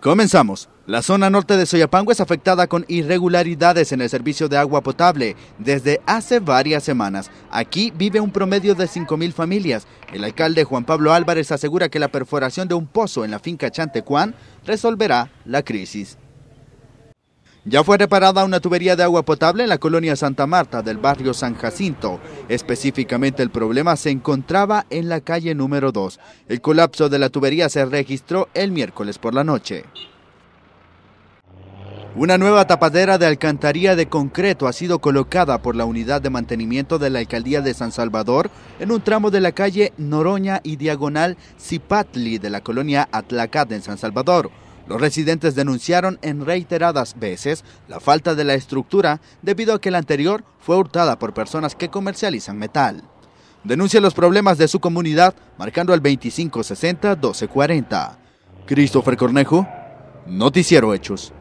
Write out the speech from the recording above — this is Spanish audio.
Comenzamos. La zona norte de Soyapango es afectada con irregularidades en el servicio de agua potable desde hace varias semanas. Aquí vive un promedio de 5.000 familias. El alcalde Juan Pablo Álvarez asegura que la perforación de un pozo en la finca Chantecuán resolverá la crisis. Ya fue reparada una tubería de agua potable en la colonia Santa Marta del barrio San Jacinto. Específicamente el problema se encontraba en la calle número 2. El colapso de la tubería se registró el miércoles por la noche. Una nueva tapadera de alcantarilla de concreto ha sido colocada por la unidad de mantenimiento de la alcaldía de San Salvador en un tramo de la calle Noroña y diagonal Zipatli de la colonia Atlacat en San Salvador. Los residentes denunciaron en reiteradas veces la falta de la estructura debido a que la anterior fue hurtada por personas que comercializan metal. Denuncia los problemas de su comunidad marcando al 2560-1240. Christopher Cornejo, Noticiero Hechos.